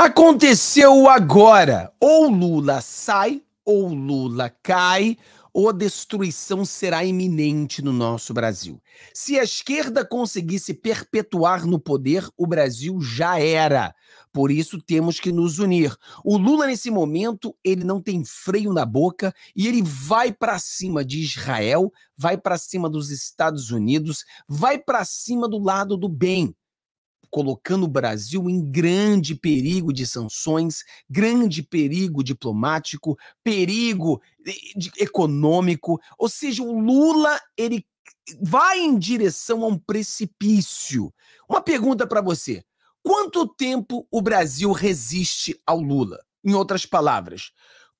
Aconteceu agora. Ou Lula sai, ou Lula cai, ou a destruição será iminente no nosso Brasil. Se a esquerda conseguisse perpetuar no poder, o Brasil já era. Por isso temos que nos unir. O Lula nesse momento, ele não tem freio na boca e ele vai para cima de Israel, vai para cima dos Estados Unidos, vai para cima do lado do bem colocando o Brasil em grande perigo de sanções, grande perigo diplomático, perigo econômico, ou seja, o Lula ele vai em direção a um precipício. Uma pergunta para você: quanto tempo o Brasil resiste ao Lula? Em outras palavras,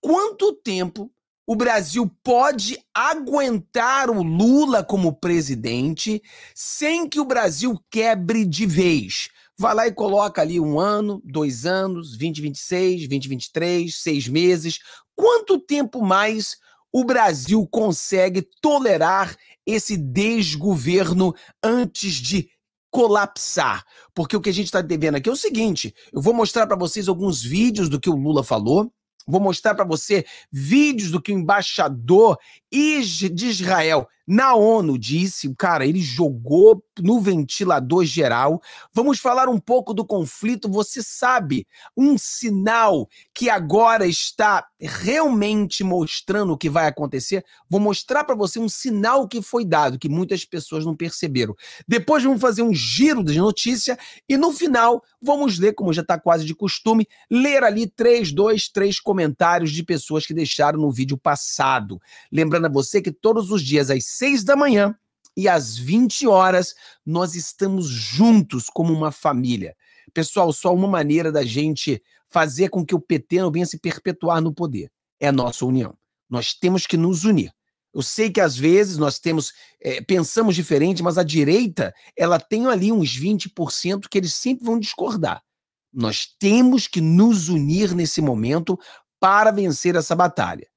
quanto tempo o Brasil pode aguentar o Lula como presidente sem que o Brasil quebre de vez. Vai lá e coloca ali um ano, dois anos, 2026, 2023, seis meses. Quanto tempo mais o Brasil consegue tolerar esse desgoverno antes de colapsar. Porque o que a gente está devendo aqui é o seguinte: eu vou mostrar para vocês alguns vídeos do que o Lula falou. Vou mostrar para você vídeos do que o embaixador de Israel na ONU disse, cara, ele jogou no ventilador geral. Vamos falar um pouco do conflito. Você sabe, um sinal que agora está realmente mostrando o que vai acontecer. Vou mostrar para você um sinal que foi dado, que muitas pessoas não perceberam. Depois vamos fazer um giro de notícia e no final vamos ler, como já está quase de costume, ler ali três, dois, três comentários de pessoas que deixaram no vídeo passado. Lembrando lembrando a você que todos os dias às 6 da manhã e às 20 horas nós estamos juntos como uma família. Pessoal, só uma maneira da gente fazer com que o PT não venha se perpetuar no poder é a nossa união. Nós temos que nos unir. Eu sei que às vezes nós temos, é, pensamos diferente, mas a direita, ela tem ali uns 20% que eles sempre vão discordar. Nós temos que nos unir nesse momento para vencer essa batalha.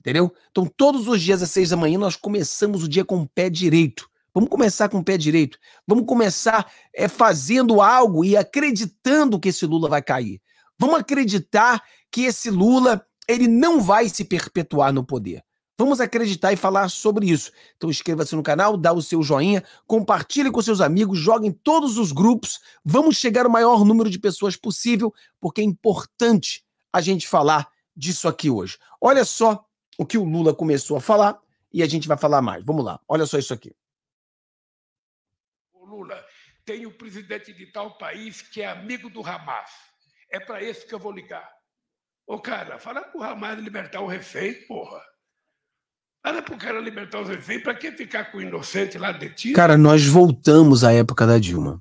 Entendeu? Então, todos os dias às seis da manhã, nós começamos o dia com o pé direito. Vamos começar com o pé direito. Vamos começar é, fazendo algo e acreditando que esse Lula vai cair. Vamos acreditar que esse Lula ele não vai se perpetuar no poder. Vamos acreditar e falar sobre isso. Então inscreva-se no canal, dá o seu joinha, compartilhe com seus amigos, jogue em todos os grupos. Vamos chegar ao maior número de pessoas possível, porque é importante a gente falar disso aqui hoje. Olha só o que o Lula começou a falar e a gente vai falar mais. Vamos lá, olha só isso aqui. O Lula tem o um presidente de tal país que é amigo do Hamas. É para esse que eu vou ligar. Ô, cara, fala pro Hamas libertar o refém, porra. Fala pro cara libertar o refém. para que ficar com o inocente lá detido? Cara, nós voltamos à época da Dilma.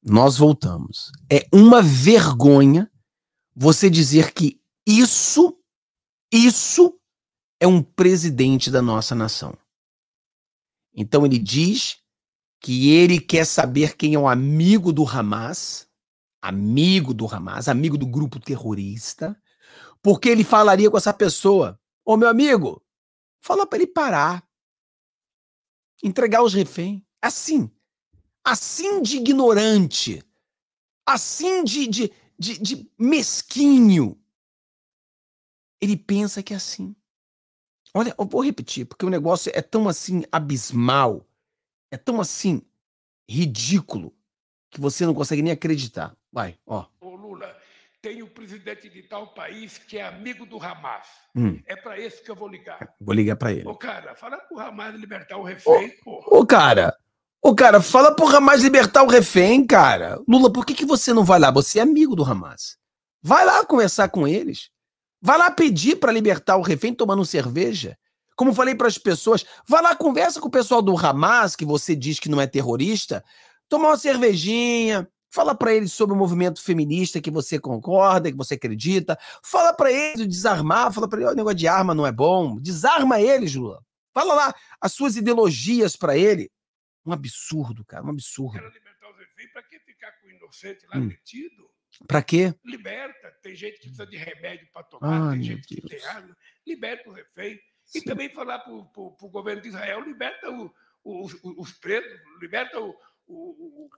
Nós voltamos. É uma vergonha você dizer que isso, isso é um presidente da nossa nação. Então ele diz que ele quer saber quem é o amigo do Hamas, amigo do Hamas, amigo do grupo terrorista, porque ele falaria com essa pessoa: Ô oh, meu amigo, fala para ele parar, entregar os reféns. Assim, assim de ignorante, assim de, de, de, de mesquinho. Ele pensa que é assim. Olha, eu vou repetir, porque o negócio é tão assim abismal, é tão assim ridículo, que você não consegue nem acreditar. Vai, ó. Ô Lula, tem o um presidente de tal país que é amigo do Hamas. Hum. É para esse que eu vou ligar. Vou ligar para ele. Ô cara, fala pro Hamas libertar o refém, ô, Ô cara, Ô, cara, fala pro Hamas libertar o refém, cara. Lula, por que, que você não vai lá? Você é amigo do Hamas. Vai lá conversar com eles. Vai lá pedir para libertar o refém tomando cerveja. Como falei para as pessoas, Vá lá conversa com o pessoal do Hamas, que você diz que não é terrorista, tomar uma cervejinha, fala para eles sobre o movimento feminista que você concorda, que você acredita, fala para eles desarmar, fala para eles, o oh, negócio de arma não é bom, desarma eles, Lula. Fala lá as suas ideologias para ele. Um absurdo, cara, um absurdo. Quero libertar os para que ficar com o inocente lá hum. Para quê? Liberta. Tem gente que precisa de remédio para tomar, ah, tem gente Deus. que tem água. Liberta o refém. Sim. E também falar para o governo de Israel: liberta o, os, os, presos, liberta o, o, o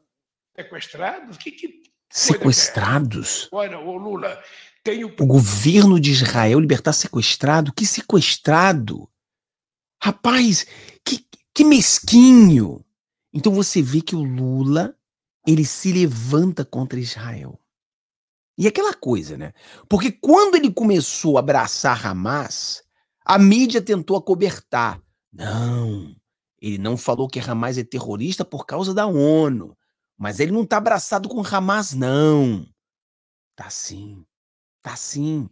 sequestrados. Que, que é sequestrados? Olha, o Lula tem o... o governo de Israel libertar sequestrado? Que sequestrado? Rapaz, que, que mesquinho! Então você vê que o Lula ele se levanta contra Israel. E aquela coisa, né? Porque quando ele começou a abraçar Hamas, a mídia tentou acobertar. Não, ele não falou que Hamas é terrorista por causa da ONU. Mas ele não tá abraçado com Hamas, não. Tá sim. Tá sim.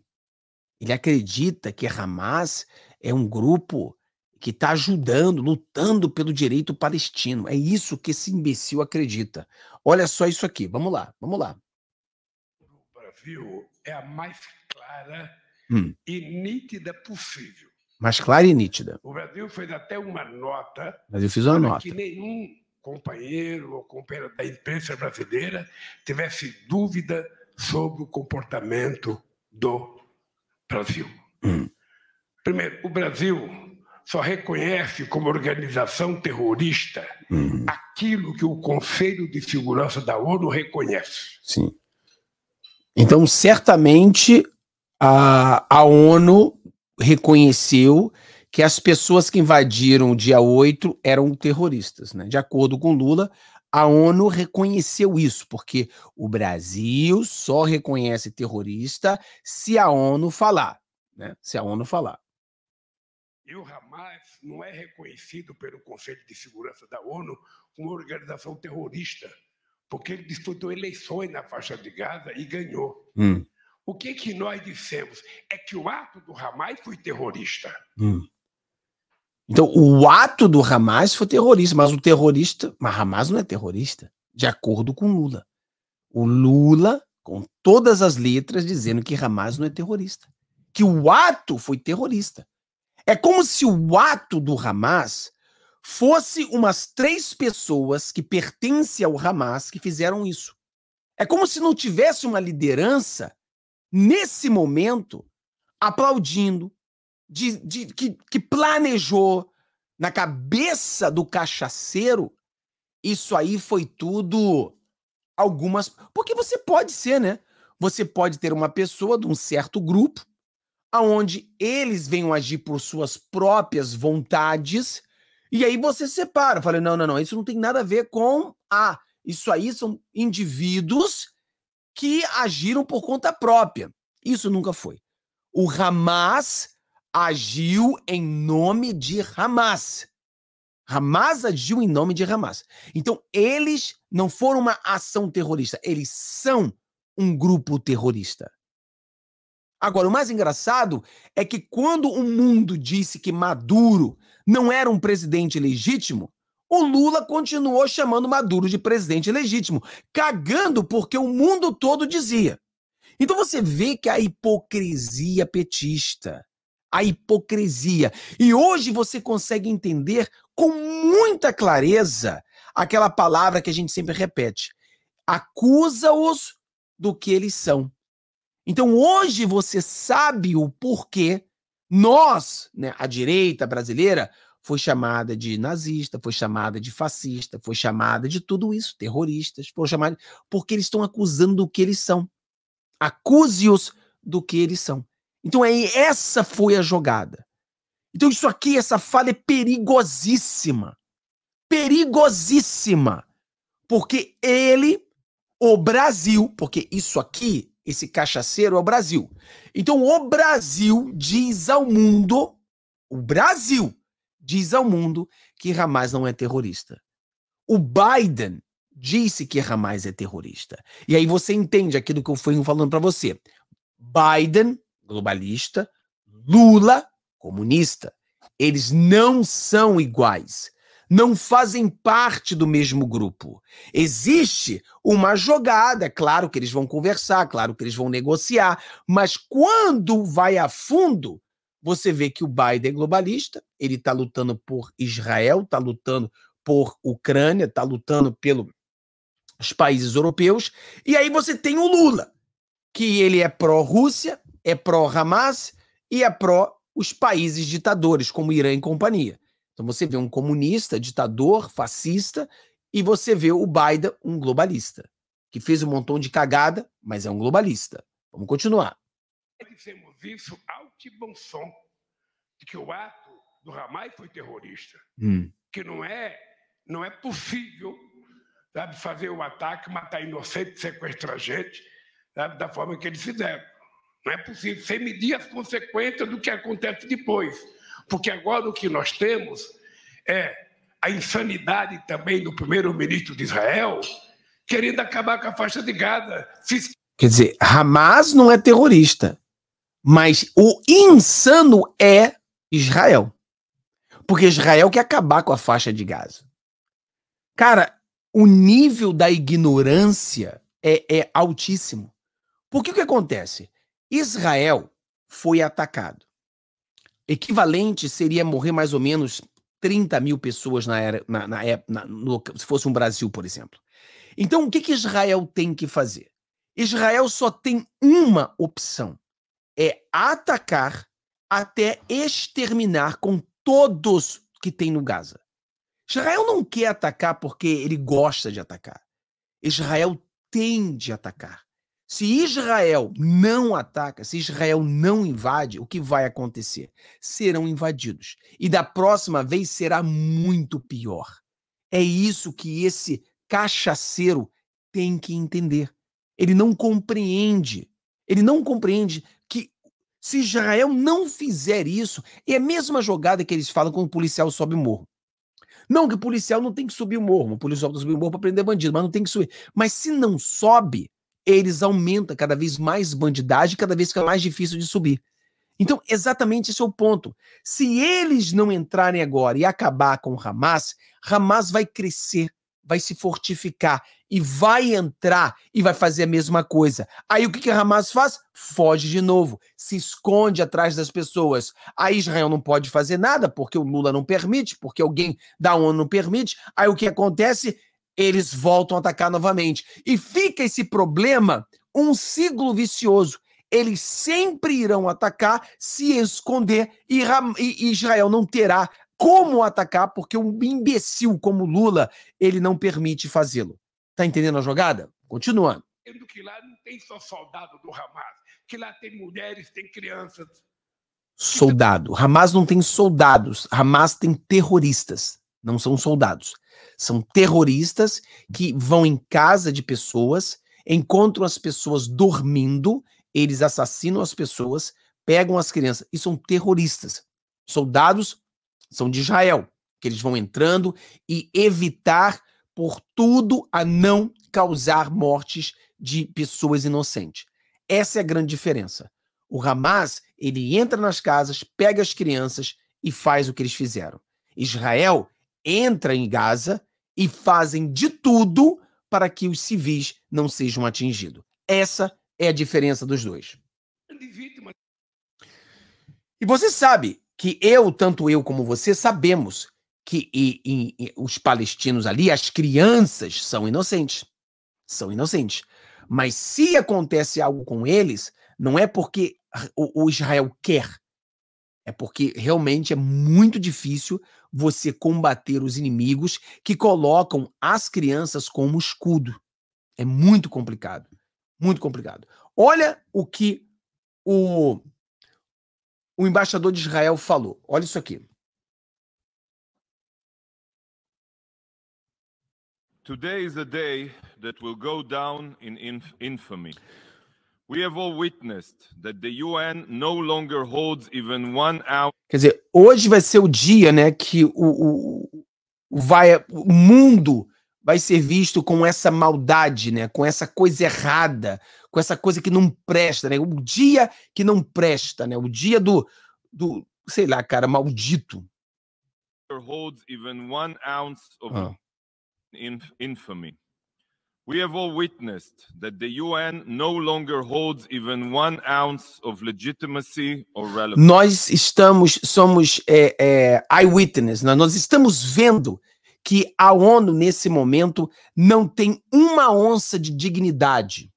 Ele acredita que Hamas é um grupo que está ajudando, lutando pelo direito palestino. É isso que esse imbecil acredita. Olha só isso aqui. Vamos lá, vamos lá. Brasil é a mais clara hum. e nítida possível. Mais clara e nítida. O Brasil fez até uma nota. O uma nota. Que nenhum companheiro ou companheira da imprensa brasileira tivesse dúvida sobre o comportamento do Brasil. Hum. Primeiro, o Brasil só reconhece como organização terrorista hum. aquilo que o Conselho de Segurança da ONU reconhece. Sim. Então, certamente, a, a ONU reconheceu que as pessoas que invadiram o dia 8 eram terroristas. Né? De acordo com Lula, a ONU reconheceu isso, porque o Brasil só reconhece terrorista se a ONU falar. Né? Se a ONU falar. E o Hamas não é reconhecido pelo Conselho de Segurança da ONU como organização terrorista porque ele disputou eleições na faixa de Gaza e ganhou. Hum. O que, que nós dissemos? É que o ato do Hamas foi terrorista. Hum. Então, o ato do Hamas foi terrorista, mas o terrorista. Mas Hamas não é terrorista, de acordo com Lula. O Lula, com todas as letras, dizendo que Hamas não é terrorista. Que o ato foi terrorista. É como se o ato do Hamas fosse umas três pessoas que pertencem ao Hamas que fizeram isso. É como se não tivesse uma liderança nesse momento aplaudindo, de, de, que, que planejou na cabeça do cachaceiro. Isso aí foi tudo algumas. Porque você pode ser, né? Você pode ter uma pessoa de um certo grupo, aonde eles venham agir por suas próprias vontades e aí você separa. Eu falei, não, não, não, isso não tem nada a ver com A. Isso aí são indivíduos que agiram por conta própria. Isso nunca foi. O Hamas agiu em nome de Hamas. Hamas agiu em nome de Hamas. Então, eles não foram uma ação terrorista, eles são um grupo terrorista. Agora, o mais engraçado é que quando o mundo disse que Maduro não era um presidente legítimo, o Lula continuou chamando Maduro de presidente legítimo, cagando porque o mundo todo dizia. Então você vê que a hipocrisia petista, a hipocrisia. E hoje você consegue entender com muita clareza aquela palavra que a gente sempre repete: acusa-os do que eles são. Então hoje você sabe o porquê nós, né, a direita brasileira, foi chamada de nazista, foi chamada de fascista, foi chamada de tudo isso, terroristas, foram chamados porque eles estão acusando do que eles são. Acuse-os do que eles são. Então é essa foi a jogada. Então isso aqui, essa fala é perigosíssima. Perigosíssima. Porque ele, o Brasil, porque isso aqui esse cachaceiro é o Brasil. Então o Brasil diz ao mundo, o Brasil diz ao mundo que Hamas não é terrorista. O Biden disse que Hamas é terrorista. E aí você entende aquilo que eu fui falando para você. Biden, globalista, Lula, comunista. Eles não são iguais não fazem parte do mesmo grupo. Existe uma jogada, claro que eles vão conversar, claro que eles vão negociar, mas quando vai a fundo, você vê que o Biden é globalista, ele está lutando por Israel, está lutando por Ucrânia, está lutando pelos países europeus, e aí você tem o Lula, que ele é pró-Rússia, é pró-Hamas e é pró os países ditadores, como Irã e companhia. Então você vê um comunista, ditador, fascista, e você vê o Biden, um globalista, que fez um montão de cagada, mas é um globalista. Vamos continuar. Dizemos isso alto e bom som, de que o ato do Ramai foi terrorista, hum. que não é, não é possível sabe, fazer o um ataque, matar inocentes, sequestrar gente, sabe, da forma que eles fizeram. Não é possível, sem medir as consequências do que acontece depois. Porque agora o que nós temos é a insanidade também do primeiro-ministro de Israel querendo acabar com a faixa de Gaza. Quer dizer, Hamas não é terrorista, mas o insano é Israel. Porque Israel quer acabar com a faixa de Gaza. Cara, o nível da ignorância é, é altíssimo. Porque o que acontece? Israel foi atacado equivalente seria morrer mais ou menos 30 mil pessoas na era, na, na, na no, se fosse um Brasil, por exemplo. Então, o que, que Israel tem que fazer? Israel só tem uma opção: é atacar até exterminar com todos que tem no Gaza. Israel não quer atacar porque ele gosta de atacar. Israel tem de atacar. Se Israel não ataca, se Israel não invade, o que vai acontecer? Serão invadidos. E da próxima vez será muito pior. É isso que esse cachaceiro tem que entender. Ele não compreende. Ele não compreende que se Israel não fizer isso, é a mesma jogada que eles falam quando o policial sobe o morro. Não, que o policial não tem que subir o morro. O policial tem que subir o morro para prender bandido, mas não tem que subir. Mas se não sobe, eles aumentam cada vez mais bandidagem, cada vez fica mais difícil de subir. Então, exatamente esse é o ponto. Se eles não entrarem agora e acabar com Hamas, Hamas vai crescer, vai se fortificar e vai entrar e vai fazer a mesma coisa. Aí o que, que Hamas faz? Foge de novo, se esconde atrás das pessoas. Aí Israel não pode fazer nada porque o Lula não permite, porque alguém da ONU não permite. Aí o que acontece? eles voltam a atacar novamente. E fica esse problema, um ciclo vicioso. Eles sempre irão atacar, se esconder, e Israel não terá como atacar, porque um imbecil como Lula, ele não permite fazê-lo. Tá entendendo a jogada? Continuando. que lá não tem só soldado do Hamas, que lá tem mulheres, tem crianças. Soldado. Hamas não tem soldados, Hamas tem terroristas não são soldados. São terroristas que vão em casa de pessoas, encontram as pessoas dormindo, eles assassinam as pessoas, pegam as crianças e são terroristas. Soldados são de Israel, que eles vão entrando e evitar por tudo a não causar mortes de pessoas inocentes. Essa é a grande diferença. O Hamas, ele entra nas casas, pega as crianças e faz o que eles fizeram. Israel entra em Gaza e fazem de tudo para que os civis não sejam atingidos. Essa é a diferença dos dois. E você sabe que eu, tanto eu como você, sabemos que e, e, e os palestinos ali, as crianças, são inocentes. São inocentes. Mas se acontece algo com eles, não é porque o, o Israel quer. É porque realmente é muito difícil você combater os inimigos que colocam as crianças como escudo. É muito complicado. Muito complicado. Olha o que o, o embaixador de Israel falou. Olha isso aqui. Today is a day that will go down in infamy. Quer dizer, hoje vai ser o dia, né, que o, o, o, vai, o mundo vai ser visto com essa maldade, né, com essa coisa errada, com essa coisa que não presta, né, o dia que não presta, né, o dia do, do sei lá, cara, maldito. Holds even one ounce of ah. infamy. We have all witnessed that the UN no longer holds even one ounce of legitimacy or relevance. Nós estamos, somos é, é, eyewitness, né? nós estamos vendo que a ONU, nesse momento, não tem uma onça de dignidade.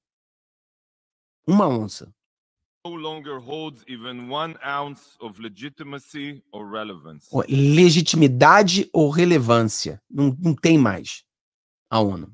Uma onça. No longer holds even one ounce of legitimacy or relevance. Legitimidade ou relevância. Não, não tem mais a ONU.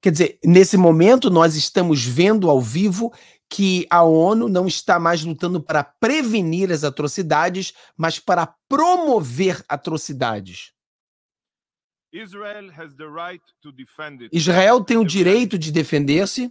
Quer dizer, nesse momento nós estamos vendo ao vivo que a ONU não está mais lutando para prevenir as atrocidades, mas para promover atrocidades. Israel tem o direito de defender-se.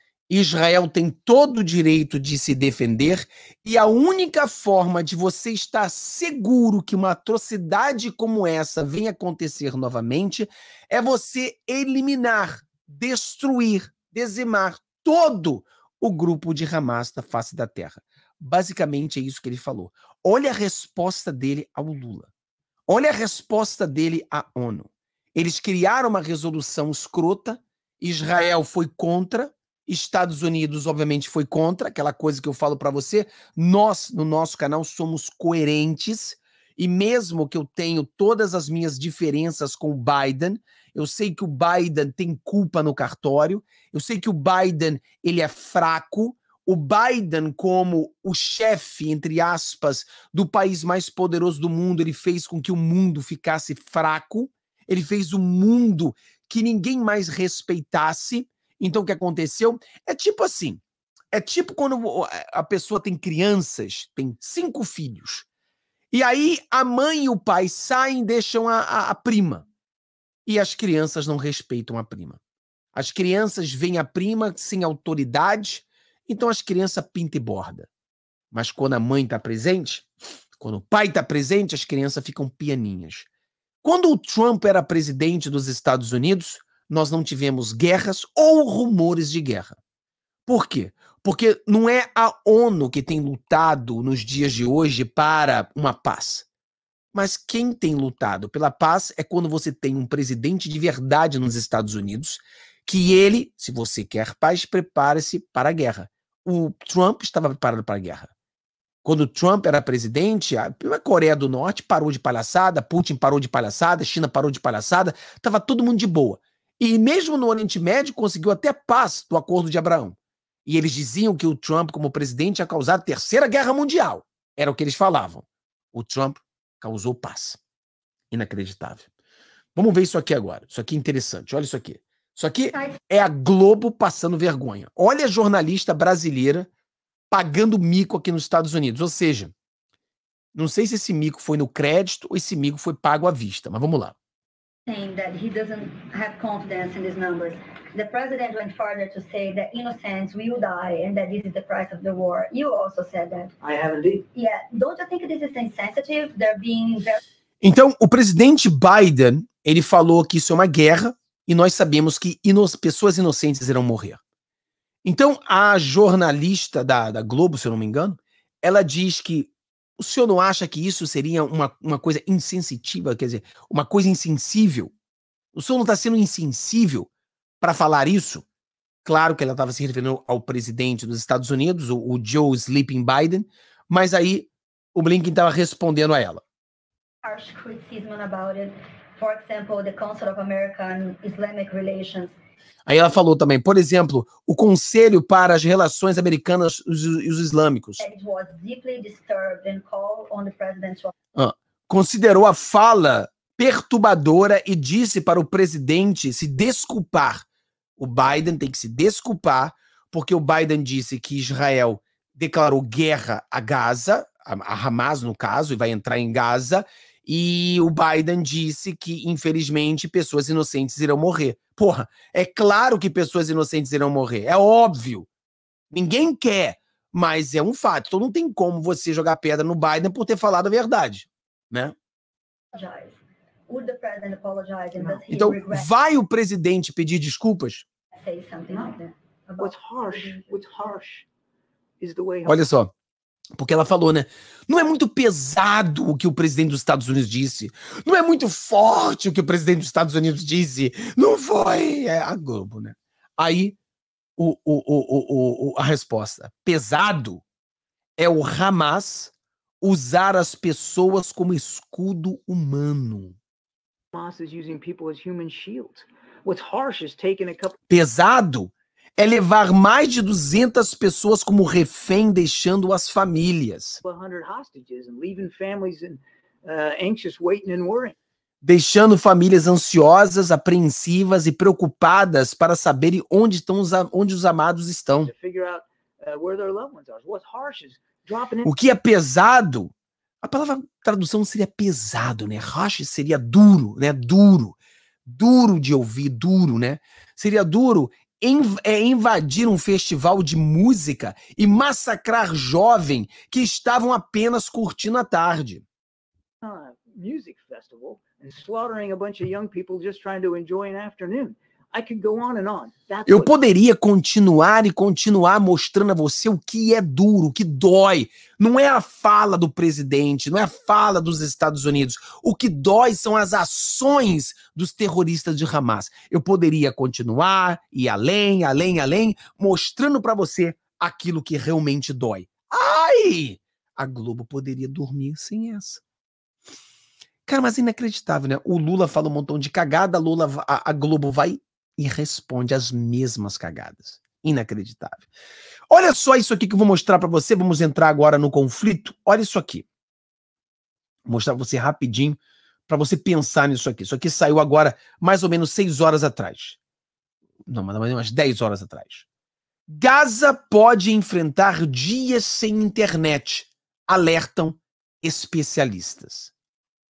Israel tem todo o direito de se defender e a única forma de você estar seguro que uma atrocidade como essa venha acontecer novamente é você eliminar, destruir, dizimar todo o grupo de Hamas da face da terra. Basicamente é isso que ele falou. Olha a resposta dele ao Lula. Olha a resposta dele à ONU. Eles criaram uma resolução escrota, Israel foi contra, Estados Unidos, obviamente, foi contra, aquela coisa que eu falo para você. Nós, no nosso canal, somos coerentes. E mesmo que eu tenho todas as minhas diferenças com o Biden, eu sei que o Biden tem culpa no cartório, eu sei que o Biden ele é fraco, o Biden como o chefe entre aspas do país mais poderoso do mundo, ele fez com que o mundo ficasse fraco, ele fez o mundo que ninguém mais respeitasse. Então, o que aconteceu é tipo assim: é tipo quando a pessoa tem crianças, tem cinco filhos. E aí a mãe e o pai saem e deixam a, a, a prima. E as crianças não respeitam a prima. As crianças veem a prima sem autoridade, então as crianças pinta e borda. Mas quando a mãe está presente, quando o pai está presente, as crianças ficam pianinhas. Quando o Trump era presidente dos Estados Unidos, nós não tivemos guerras ou rumores de guerra. Por quê? Porque não é a ONU que tem lutado nos dias de hoje para uma paz. Mas quem tem lutado pela paz é quando você tem um presidente de verdade nos Estados Unidos, que ele, se você quer paz, prepare-se para a guerra. O Trump estava preparado para a guerra. Quando Trump era presidente, a Coreia do Norte parou de palhaçada, Putin parou de palhaçada, China parou de palhaçada, estava todo mundo de boa. E mesmo no Oriente Médio conseguiu até paz do Acordo de Abraão. E eles diziam que o Trump, como presidente, ia causar a Terceira Guerra Mundial. Era o que eles falavam. O Trump causou paz. Inacreditável. Vamos ver isso aqui agora. Isso aqui é interessante. Olha isso aqui. Isso aqui é a Globo passando vergonha. Olha a jornalista brasileira pagando mico aqui nos Estados Unidos. Ou seja, não sei se esse mico foi no crédito ou esse mico foi pago à vista, mas vamos lá saying that he doesn't have confidence in these numbers. The president went further to say that innocents will die and that this is the price of the war. You also said that. I have indeed. Yeah. Don't you think this is insensitive? They're being very... Então, o presidente Biden, ele falou que isso é uma guerra e nós sabemos que ino pessoas inocentes irão morrer. Então, a jornalista da, da Globo, se eu não me engano, ela diz que o senhor não acha que isso seria uma, uma coisa insensitiva, quer dizer, uma coisa insensível? O senhor não está sendo insensível para falar isso? Claro que ela estava se referindo ao presidente dos Estados Unidos, o, o Joe Sleeping Biden, mas aí o Blinken estava respondendo a ela. Harsh criticism about it. For example, the Council of American Islamic Relations Aí ela falou também, por exemplo, o Conselho para as Relações Americanas e os, Islâmicos. Ah, considerou a fala perturbadora e disse para o presidente se desculpar. O Biden tem que se desculpar, porque o Biden disse que Israel declarou guerra a Gaza, a Hamas no caso, e vai entrar em Gaza, e o Biden disse que, infelizmente, pessoas inocentes irão morrer. Porra, é claro que pessoas inocentes irão morrer. É óbvio. Ninguém quer, mas é um fato. Então não tem como você jogar pedra no Biden por ter falado a verdade, né? Então, vai o presidente pedir desculpas? Olha só, porque ela falou, né? Não é muito pesado o que o presidente dos Estados Unidos disse. Não é muito forte o que o presidente dos Estados Unidos disse. Não foi. É a Globo, né? Aí o, o, o, a resposta. Pesado é o Hamas usar as pessoas como escudo humano. Pesado é levar mais de 200 pessoas como refém, deixando as famílias. Uh, deixando famílias ansiosas, apreensivas e preocupadas para saberem onde, estão os, onde os amados estão. Uh, o que é pesado, a palavra tradução seria pesado, né? Harsh seria duro, né? Duro duro de ouvir, duro, né? Seria duro é invadir um festival de música e massacrar jovens que estavam apenas curtindo a tarde. Uh, music festival and slaughtering a bunch of young people just trying to enjoy an afternoon. Eu poderia continuar e continuar mostrando a você o que é duro, o que dói. Não é a fala do presidente, não é a fala dos Estados Unidos. O que dói são as ações dos terroristas de Hamas. Eu poderia continuar e além, além, além, mostrando para você aquilo que realmente dói. Ai! A Globo poderia dormir sem essa. Cara, mas é inacreditável, né? O Lula fala um montão de cagada, a, Lula, a, a Globo vai e responde as mesmas cagadas. Inacreditável. Olha só isso aqui que eu vou mostrar para você. Vamos entrar agora no conflito. Olha isso aqui. Vou mostrar para você rapidinho para você pensar nisso aqui. Isso aqui saiu agora mais ou menos seis horas atrás. Não, mais ou menos dez horas atrás. Gaza pode enfrentar dias sem internet, alertam especialistas.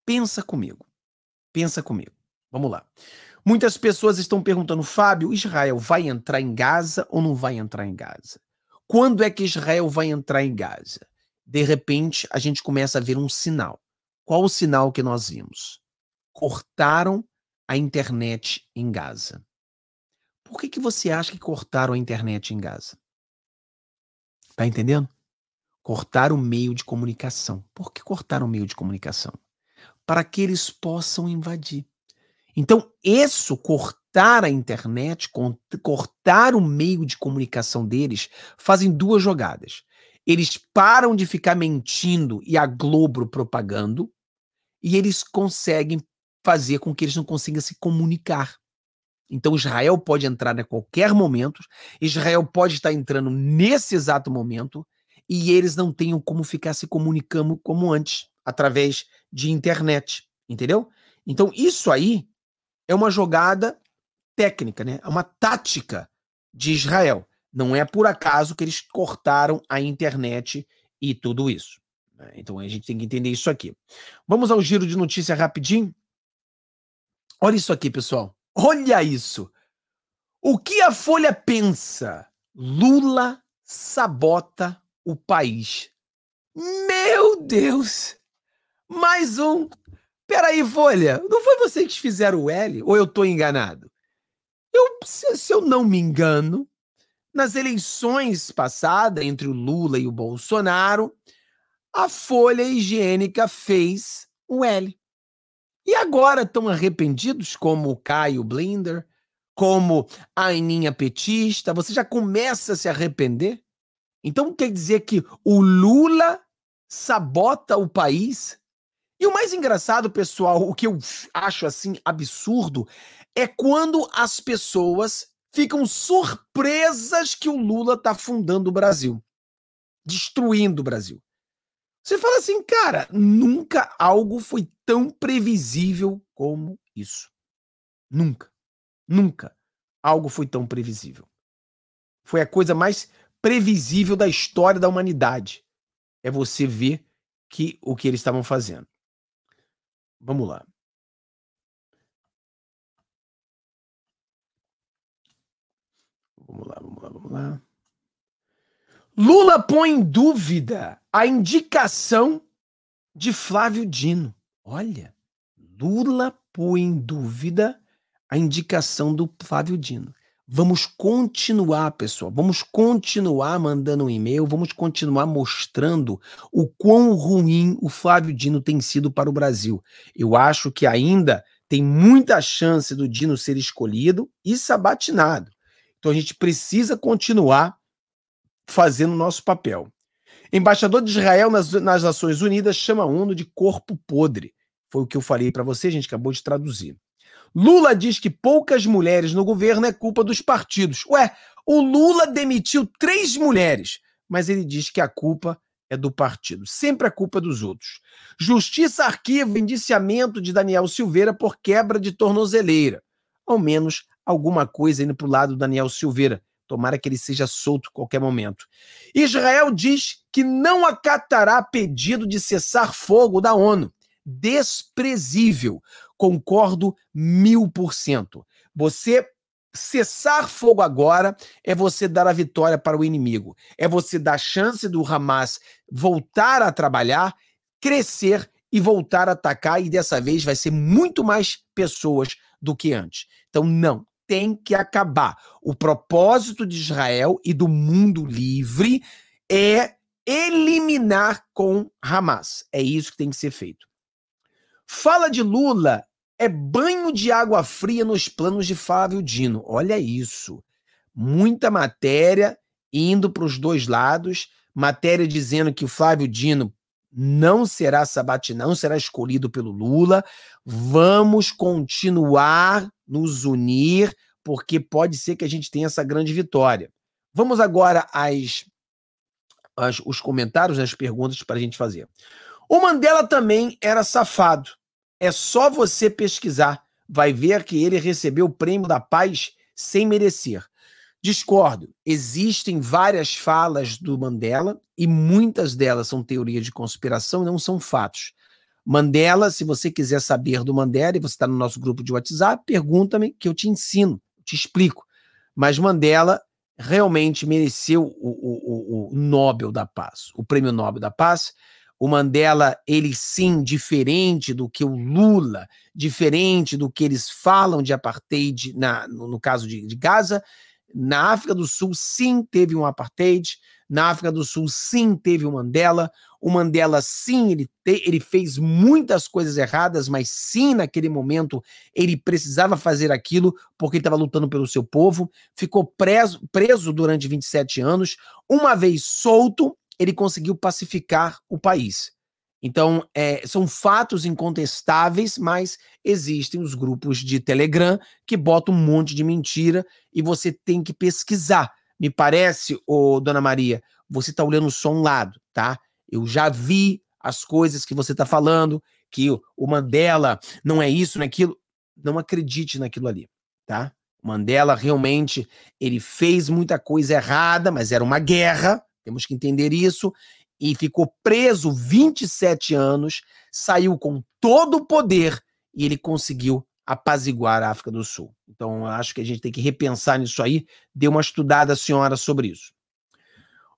Pensa comigo. Pensa comigo. Vamos lá. Muitas pessoas estão perguntando, Fábio, Israel vai entrar em Gaza ou não vai entrar em Gaza? Quando é que Israel vai entrar em Gaza? De repente, a gente começa a ver um sinal. Qual o sinal que nós vimos? Cortaram a internet em Gaza. Por que, que você acha que cortaram a internet em Gaza? Tá entendendo? Cortaram o meio de comunicação. Por que cortaram o meio de comunicação? Para que eles possam invadir. Então, isso, cortar a internet, cortar o meio de comunicação deles, fazem duas jogadas. Eles param de ficar mentindo e a Globo propagando, e eles conseguem fazer com que eles não consigam se comunicar. Então, Israel pode entrar a qualquer momento, Israel pode estar entrando nesse exato momento, e eles não tenham como ficar se comunicando como antes, através de internet, entendeu? Então, isso aí é uma jogada técnica, né? é uma tática de Israel. Não é por acaso que eles cortaram a internet e tudo isso. Né? Então a gente tem que entender isso aqui. Vamos ao giro de notícia rapidinho? Olha isso aqui, pessoal. Olha isso. O que a Folha pensa? Lula sabota o país. Meu Deus! Mais um Peraí, Folha, não foi vocês que fizeram o L? Ou eu estou enganado? Eu, se, se, eu não me engano, nas eleições passadas, entre o Lula e o Bolsonaro, a Folha Higiênica fez o L. E agora estão arrependidos, como o Caio Blinder, como a Aninha Petista? Você já começa a se arrepender? Então quer dizer que o Lula sabota o país e o mais engraçado, pessoal, o que eu acho assim absurdo, é quando as pessoas ficam surpresas que o Lula tá fundando o Brasil, destruindo o Brasil. Você fala assim, cara, nunca algo foi tão previsível como isso. Nunca. Nunca algo foi tão previsível. Foi a coisa mais previsível da história da humanidade. É você ver que o que eles estavam fazendo. Vamos lá. Vamos lá, vamos lá, vamos lá. Lula põe em dúvida a indicação de Flávio Dino. Olha, Lula põe em dúvida a indicação do Flávio Dino. Vamos continuar, pessoal. Vamos continuar mandando um e-mail, vamos continuar mostrando o quão ruim o Flávio Dino tem sido para o Brasil. Eu acho que ainda tem muita chance do Dino ser escolhido e sabatinado. Então a gente precisa continuar fazendo o nosso papel. Embaixador de Israel nas, nas Nações Unidas chama a ONU de corpo podre. Foi o que eu falei para você, a gente acabou de traduzir. Lula diz que poucas mulheres no governo é culpa dos partidos. Ué, o Lula demitiu três mulheres, mas ele diz que a culpa é do partido. Sempre a culpa é dos outros. Justiça arquiva indiciamento de Daniel Silveira por quebra de tornozeleira. Ao menos alguma coisa indo para o lado do Daniel Silveira. Tomara que ele seja solto a qualquer momento. Israel diz que não acatará pedido de cessar fogo da ONU. Desprezível. Concordo mil por cento. Você cessar fogo agora é você dar a vitória para o inimigo, é você dar chance do Hamas voltar a trabalhar, crescer e voltar a atacar, e dessa vez vai ser muito mais pessoas do que antes. Então, não, tem que acabar. O propósito de Israel e do mundo livre é eliminar com Hamas. É isso que tem que ser feito. Fala de Lula é banho de água fria nos planos de Flávio Dino. Olha isso. Muita matéria indo para os dois lados, matéria dizendo que o Flávio Dino não será sabatinado, não será escolhido pelo Lula. Vamos continuar nos unir, porque pode ser que a gente tenha essa grande vitória. Vamos agora às, às os comentários, né, as perguntas para a gente fazer. O Mandela também era safado. É só você pesquisar. Vai ver que ele recebeu o prêmio da paz sem merecer. Discordo. Existem várias falas do Mandela e muitas delas são teoria de conspiração e não são fatos. Mandela, se você quiser saber do Mandela e você está no nosso grupo de WhatsApp, pergunta-me que eu te ensino, te explico. Mas Mandela realmente mereceu o, o, o Nobel da Paz, o Prêmio Nobel da Paz o Mandela, ele sim, diferente do que o Lula, diferente do que eles falam de apartheid na, no, no caso de, de Gaza, na África do Sul sim teve um apartheid, na África do Sul sim teve um Mandela, o Mandela sim, ele, te, ele fez muitas coisas erradas, mas sim naquele momento ele precisava fazer aquilo porque ele estava lutando pelo seu povo, ficou preso, preso durante 27 anos, uma vez solto, ele conseguiu pacificar o país. Então, é, são fatos incontestáveis, mas existem os grupos de Telegram que botam um monte de mentira e você tem que pesquisar. Me parece, ô, dona Maria, você está olhando só um lado, tá? Eu já vi as coisas que você está falando, que o Mandela não é isso, não é aquilo. Não acredite naquilo ali, tá? O Mandela realmente ele fez muita coisa errada, mas era uma guerra temos que entender isso. E ficou preso 27 anos, saiu com todo o poder e ele conseguiu apaziguar a África do Sul. Então, acho que a gente tem que repensar nisso aí. Dê uma estudada, senhora, sobre isso.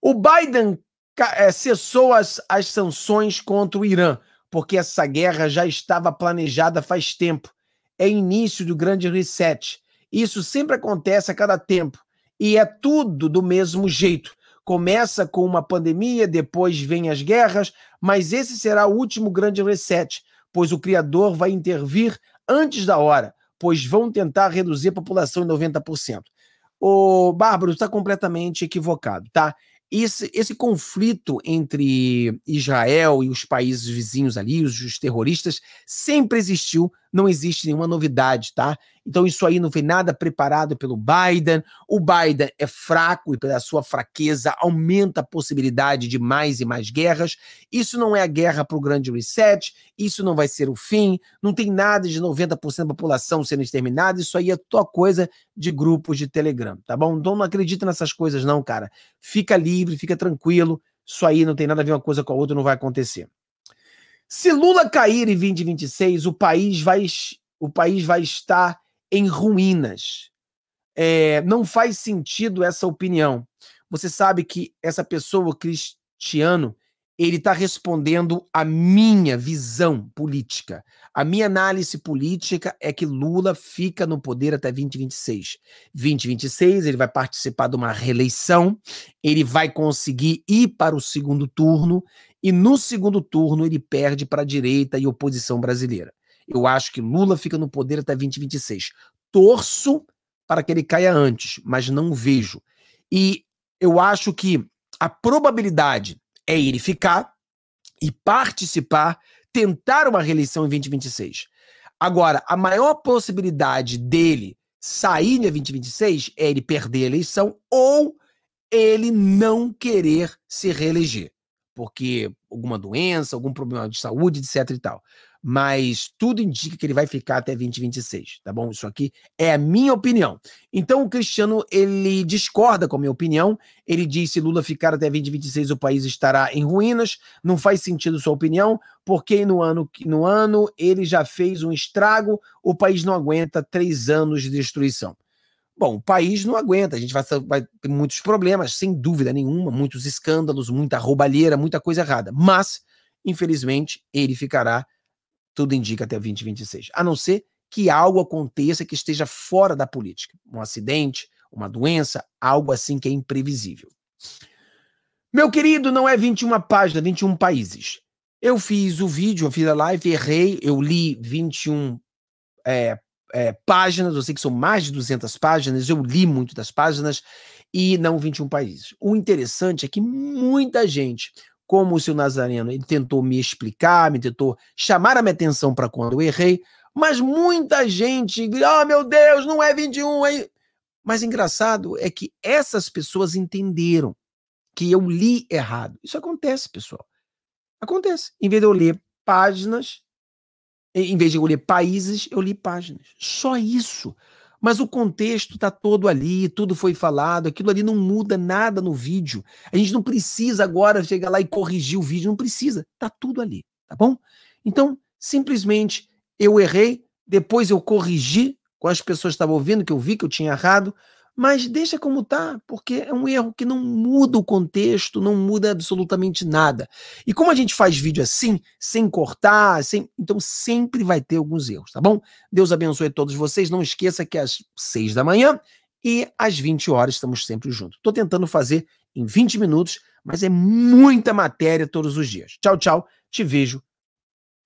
O Biden eh, cessou as, as sanções contra o Irã, porque essa guerra já estava planejada faz tempo. É início do grande reset. Isso sempre acontece a cada tempo. E é tudo do mesmo jeito começa com uma pandemia, depois vem as guerras, mas esse será o último grande reset, pois o Criador vai intervir antes da hora, pois vão tentar reduzir a população em 90%. O Bárbaro está completamente equivocado, tá? Esse, esse conflito entre Israel e os países vizinhos ali, os, os terroristas, sempre existiu não existe nenhuma novidade, tá? Então isso aí não foi nada preparado pelo Biden. O Biden é fraco e pela sua fraqueza aumenta a possibilidade de mais e mais guerras. Isso não é a guerra para o grande reset, isso não vai ser o fim, não tem nada de 90% da população sendo exterminada, isso aí é tua coisa de grupos de Telegram, tá bom? Então não acredita nessas coisas não, cara. Fica livre, fica tranquilo, isso aí não tem nada a ver uma coisa com a outra, não vai acontecer. Se Lula cair em 2026, o país vai, o país vai estar em ruínas. É, não faz sentido essa opinião. Você sabe que essa pessoa, Cristiano, ele está respondendo a minha visão política. A minha análise política é que Lula fica no poder até 2026. 2026, ele vai participar de uma reeleição, ele vai conseguir ir para o segundo turno e no segundo turno ele perde para a direita e oposição brasileira. Eu acho que Lula fica no poder até 2026. Torço para que ele caia antes, mas não vejo. E eu acho que a probabilidade é ele ficar e participar, tentar uma reeleição em 2026. Agora, a maior possibilidade dele sair em 2026 é ele perder a eleição ou ele não querer se reeleger porque alguma doença, algum problema de saúde, etc e tal. Mas tudo indica que ele vai ficar até 2026, tá bom? Isso aqui é a minha opinião. Então o Cristiano, ele discorda com a minha opinião. Ele diz se Lula ficar até 2026 o país estará em ruínas. Não faz sentido sua opinião, porque no ano, no ano ele já fez um estrago, o país não aguenta três anos de destruição. Bom, o país não aguenta, a gente vai, vai ter muitos problemas, sem dúvida nenhuma, muitos escândalos, muita roubalheira, muita coisa errada. Mas, infelizmente, ele ficará, tudo indica, até 2026. A não ser que algo aconteça que esteja fora da política. Um acidente, uma doença, algo assim que é imprevisível. Meu querido, não é 21 páginas, 21 países. Eu fiz o vídeo, eu fiz a live, errei, eu li 21 é, é, páginas, eu sei que são mais de 200 páginas, eu li muito das páginas, e não 21 países. O interessante é que muita gente, como o seu Nazareno, ele tentou me explicar, me tentou chamar a minha atenção para quando eu errei, mas muita gente, ah, oh, meu Deus, não é 21, aí Mas engraçado é que essas pessoas entenderam que eu li errado. Isso acontece, pessoal. Acontece. Em vez de eu ler páginas, em vez de eu ler países, eu li páginas. Só isso. Mas o contexto está todo ali, tudo foi falado, aquilo ali não muda nada no vídeo. A gente não precisa agora chegar lá e corrigir o vídeo, não precisa. Está tudo ali, tá bom? Então, simplesmente eu errei, depois eu corrigi com as pessoas que estavam ouvindo, que eu vi que eu tinha errado, mas deixa como está, porque é um erro que não muda o contexto, não muda absolutamente nada. E como a gente faz vídeo assim, sem cortar, sem, então sempre vai ter alguns erros, tá bom? Deus abençoe todos vocês. Não esqueça que às seis da manhã e às 20 horas estamos sempre juntos. Estou tentando fazer em 20 minutos, mas é muita matéria todos os dias. Tchau, tchau. Te vejo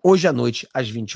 hoje à noite às 20 horas.